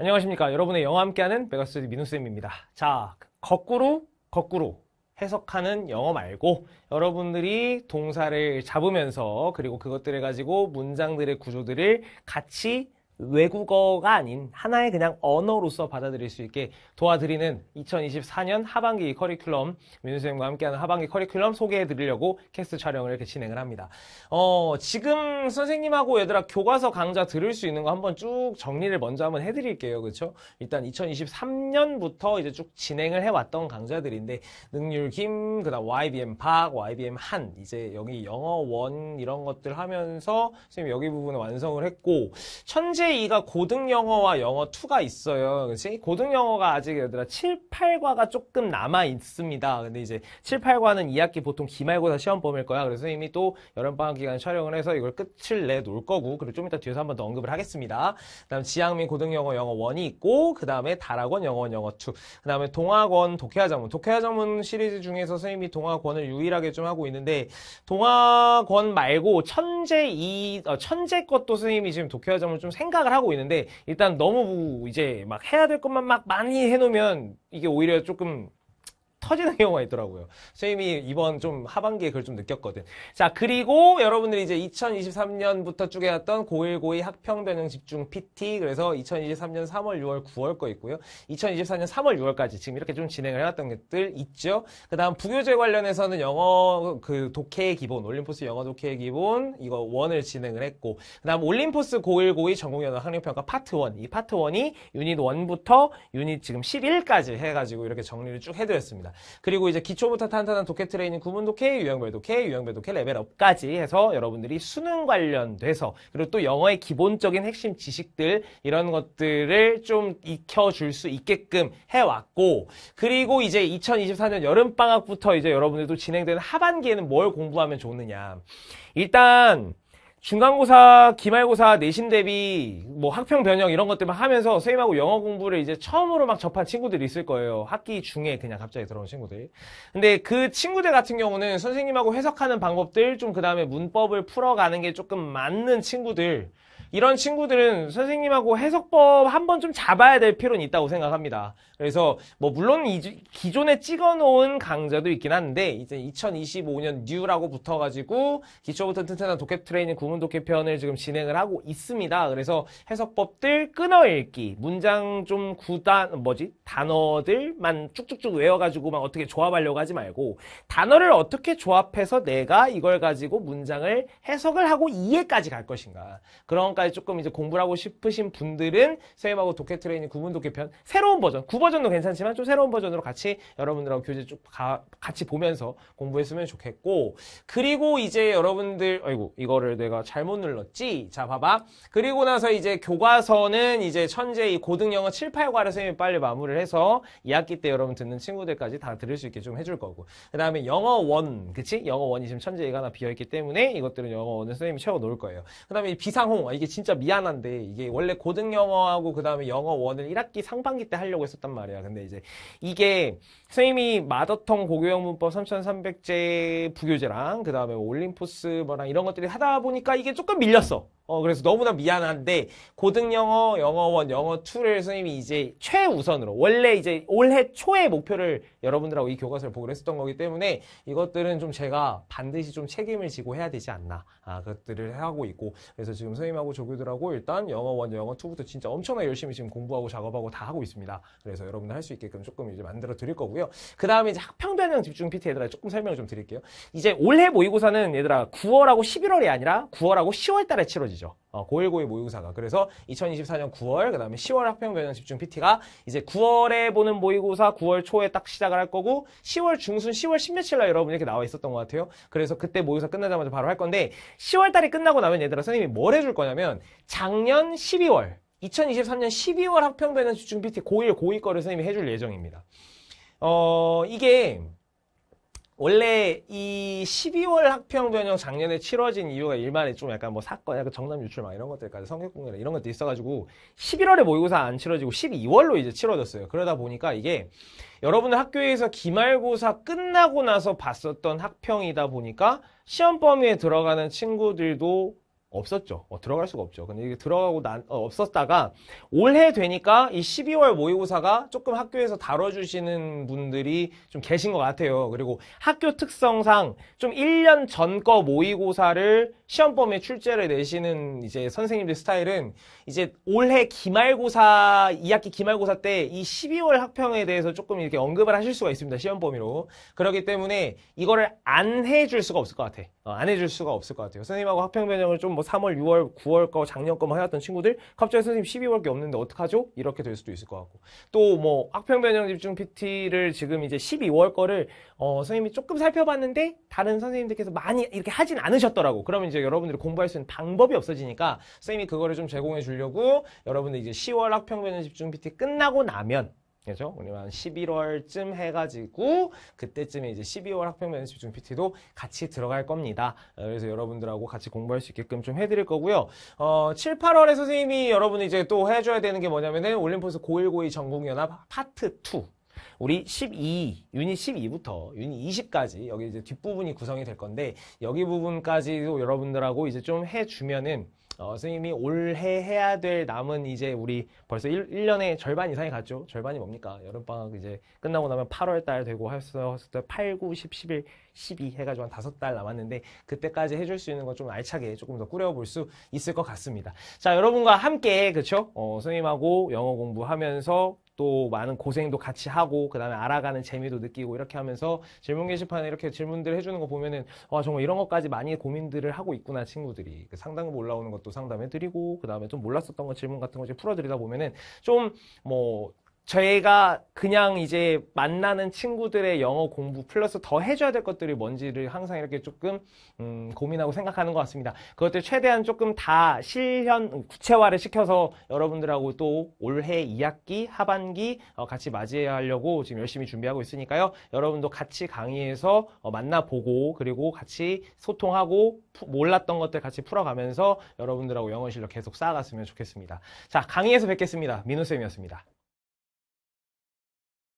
안녕하십니까 여러분의 영어 와 함께하는 메가스튜디 민우쌤입니다 자 거꾸로 거꾸로 해석하는 영어 말고 여러분들이 동사를 잡으면서 그리고 그것들을 가지고 문장들의 구조들을 같이 외국어가 아닌 하나의 그냥 언어로서 받아들일 수 있게 도와드리는 2024년 하반기 커리큘럼 민우 선생님과 함께하는 하반기 커리큘럼 소개해드리려고 캐스트 촬영을 이렇게 진행을 합니다. 어, 지금 선생님하고 얘들아 교과서 강좌 들을 수 있는 거 한번 쭉 정리를 먼저 한번 해드릴게요. 그렇죠? 일단 2023년부터 이제 쭉 진행을 해왔던 강좌들인데 능률 김, 그다음 YBM 박, YBM 한 이제 여기 영어 원 이런 것들 하면서 선생님 여기 부분을 완성을 했고 천재 CJ가 고등 영어와 영어 2가 있어요. 그렇 고등 영어가 아직 얘들아 7, 8과가 조금 남아 있습니다. 근데 이제 7, 8과는 2학기 보통 기말고사 시험 범일 거야. 그래서 이미 또 여름 방학 기간 촬영을 해서 이걸 끝을 내놓을 거고 그리고 좀 이따 뒤에서 한번더 언급을 하겠습니다. 그다음 지향민 고등 영어 영어 1이 있고 그다음에 다락원 영어 영어 2. 그다음에 동학원 독해화 전문. 독해화 전문 시리즈 중에서 선생님이 동학원을 유일하게 좀 하고 있는데 동학원 말고 천재 이 어, 천재 것도 선생님이 지금 독해화 전문 좀 생각 생각을 하고 있는데 일단 너무 이제 막 해야 될 것만 막 많이 해놓으면 이게 오히려 조금 터지는 경우가 있더라고요. 선생님이 이번 좀 하반기에 그걸 좀 느꼈거든. 자, 그리고 여러분들이 이제 2023년부터 쭉 해왔던 고1, 고2 학평 변형 집중 PT 그래서 2023년 3월, 6월, 9월 거 있고요. 2024년 3월, 6월까지 지금 이렇게 좀 진행을 해왔던 것들 있죠. 그 다음 부교재 관련해서는 영어 그 독해의 기본, 올림포스 영어 독해의 기본 이거 원을 진행을 했고 그 다음 올림포스 고1, 고2 전공연어 학력평가 파트 1, 이 파트 1이 유닛 1부터 유닛 지금 11까지 해가지고 이렇게 정리를 쭉 해드렸습니다. 그리고 이제 기초부터 탄탄한 독해 트레이닝 구문도 K 유형별 독해, 유형별 독해 레벨업까지 해서 여러분들이 수능 관련돼서 그리고 또 영어의 기본적인 핵심 지식들 이런 것들을 좀 익혀줄 수 있게끔 해왔고 그리고 이제 2024년 여름방학부터 이제 여러분들도 진행되는 하반기에는 뭘 공부하면 좋느냐 일단 중간고사, 기말고사, 내신 대비, 뭐 학평 변형 이런 것들만 하면서 선생님하고 영어 공부를 이제 처음으로 막 접한 친구들이 있을 거예요. 학기 중에 그냥 갑자기 들어온 친구들. 근데 그 친구들 같은 경우는 선생님하고 해석하는 방법들, 좀 그 다음에 문법을 풀어가는 게 조금 맞는 친구들, 이런 친구들은 선생님하고 해석법 한번 좀 잡아야 될 필요는 있다고 생각합니다. 그래서 뭐 물론 기존에 찍어놓은 강좌도 있긴 한데 이제 2025년 뉴라고 붙어가지고 기초부터 튼튼한 독해 트레이닝 구문 독해 편을 지금 진행을 하고 있습니다. 그래서 해석법들 끊어읽기, 문장 좀 구단 뭐지 단어들만 쭉쭉쭉 외워가지고 막 어떻게 조합하려고 하지 말고 단어를 어떻게 조합해서 내가 이걸 가지고 문장을 해석을 하고 이해까지 갈 것인가 그런 부까지 조금 이제 공부를 하고 싶으신 분들은 세입하고 독해 트레이닝 구분 독해 편 새로운 버전, 구버전도 괜찮지만 좀 새로운 버전으로 같이 여러분들하고 교재 쭉 가, 같이 보면서 공부했으면 좋겠고 그리고 이제 여러분들 아이고 이거를 내가 잘못 눌렀지? 자 봐봐. 그리고 나서 이제 교과서는 이제 천재 이 고등 영어 7, 8과를 선생님이 빨리 마무리를 해서 2학기 때 여러분 듣는 친구들까지 다 들을 수 있게 좀 해줄 거고 그 다음에 영어 1, 그치? 영어 1이 지금 천재 이가 하나 비어있기 때문에 이것들은 영어 1을 선생님이 채워 놓을 거예요. 그 다음에 비상홍, 아, 이게 진짜 미안한데 이게 원래 고등 영어하고 그다음에 영어 원을 1학기 상반기 때 하려고 했었단 말이야. 근데 이제 이게 선생님이 마더텅 고교영 문법 3300제 부교재랑 그다음에 올림포스 뭐랑 이런 것들이 하다 보니까 이게 조금 밀렸어. 어, 그래서 너무나 미안한데, 고등영어, 영어원, 영어2를 선생님이 이제 최우선으로, 원래 이제 올해 초에 목표를 여러분들하고 이 교과서를 보기로 했었던 거기 때문에 이것들은 좀 제가 반드시 좀 책임을 지고 해야 되지 않나. 아, 그것들을 하고 있고. 그래서 지금 선생님하고 조교들하고 일단 영어원, 영어2부터 진짜 엄청나게 열심히 지금 공부하고 작업하고 다 하고 있습니다. 그래서 여러분들 할 수 있게끔 조금 이제 만들어 드릴 거고요. 그 다음에 이제 학평변형 집중 PT 얘들아 조금 설명을 좀 드릴게요. 이제 올해 모의고사는 얘들아 9월하고 11월이 아니라 9월하고 10월 달에 치러지죠. 시즌이죠. 어, 고1, 고2 모의고사가. 그래서 2024년 9월, 그 다음에 10월 학평 변형 집중 PT가 이제 9월에 보는 모의고사 9월 초에 딱 시작을 할 거고 10월 중순, 10월 10 며칠 날 여러분 이렇게 나와 있었던 것 같아요. 그래서 그때 모의고사 끝나자마자 바로 할 건데 10월 달이 끝나고 나면 얘들아 선생님이 뭘 해줄 거냐면 작년 12월, 2023년 12월 학평 변형 집중 PT 고1, 고2 거를 선생님이 해줄 예정입니다. 어, 이게 원래 이 12월 학평 변형 작년에 치러진 이유가 일반에 좀 약간 뭐 사건, 약간 정남 유출 막 이런 것들까지 성격 공개 이런 것도 있어가지고 11월에 모의고사 안 치러지고 12월로 이제 치러졌어요. 그러다 보니까 이게 여러분들 학교에서 기말고사 끝나고 나서 봤었던 학평이다 보니까 시험 범위에 들어가는 친구들도 없었죠. 어, 들어갈 수가 없죠. 근데 이게 들어가고 난, 어, 없었다가 올해 되니까 이 12월 모의고사가 조금 학교에서 다뤄주시는 분들이 좀 계신 것 같아요. 그리고 학교 특성상 좀 1년 전 거 모의고사를 시험범에 출제를 내시는 이제 선생님들 스타일은 이제 올해 기말고사 2학기 기말고사 때 이 12월 학평에 대해서 조금 이렇게 언급을 하실 수가 있습니다. 시험범위로. 그렇기 때문에 이거를 안 해줄 수가 없을 것 같아. 어, 안 해줄 수가 없을 것 같아요. 선생님하고 학평 변형을 좀 뭐 3월, 6월, 9월 거 작년 거만 해왔던 친구들 갑자기 선생님 12월게 없는데 어떡하죠? 이렇게 될 수도 있을 것 같고 또 뭐 학평 변형 집중 PT를 지금 이제 12월 거를 어, 선생님이 조금 살펴봤는데 다른 선생님들께서 많이 이렇게 하진 않으셨더라고. 그러면 이제 이제 여러분들이 공부할 수 있는 방법이 없어지니까 선생님이 그거를 좀 제공해 주려고 여러분들 이제 10월 학평면형 집중 PT 끝나고 나면 그죠? 우리한 11월쯤 해가지고 그때쯤에 이제 12월 학평면 집중 PT도 같이 들어갈 겁니다. 그래서 여러분들하고 같이 공부할 수 있게끔 좀 해드릴 거고요. 어, 7, 8월에 선생님이 여러분 이제 또 해줘야 되는 게 뭐냐면은 올림포스 고1, 고2 전공연합 파트 2. 우리 12, 유닛 12부터 유닛 20까지 여기 이제 뒷부분이 구성이 될 건데 여기 부분까지도 여러분들하고 이제 좀 해주면은 어, 선생님이 올해 해야 될 남은 이제 우리 벌써 1, 1년의 절반 이상이 갔죠. 절반이 뭡니까? 여름방학 이제 끝나고 나면 8월 달 되고 했을 때 8, 9, 10, 11, 12 해가지고 한 다섯 달 남았는데 그때까지 해줄 수 있는 건 좀 알차게 조금 더 꾸려볼 수 있을 것 같습니다. 자, 여러분과 함께, 그쵸? 어, 선생님하고 영어 공부하면서 또 많은 고생도 같이 하고 그다음에 알아가는 재미도 느끼고 이렇게 하면서 질문 게시판에 이렇게 질문들 해주는 거 보면은 와 정말 이런 것까지 많이 고민들을 하고 있구나 친구들이 그 상담 올라오는 것도 것도 상담해드리고 그 다음에 좀 몰랐었던 거 질문 같은 거 풀어드리다 보면은 좀뭐 저희가 그냥 이제 만나는 친구들의 영어 공부 플러스 더 해줘야 될 것들이 뭔지를 항상 이렇게 조금 음, 고민하고 생각하는 것 같습니다. 그것들 최대한 조금 다 실현 구체화를 시켜서 여러분들하고 또 올해 2학기 하반기 어, 같이 맞이하려고 지금 열심히 준비하고 있으니까요. 여러분도 같이 강의에서 어, 만나보고 그리고 같이 소통하고 푸, 몰랐던 것들 같이 풀어가면서 여러분들하고 영어 실력 계속 쌓아갔으면 좋겠습니다. 자 강의에서 뵙겠습니다. 민우 쌤이었습니다.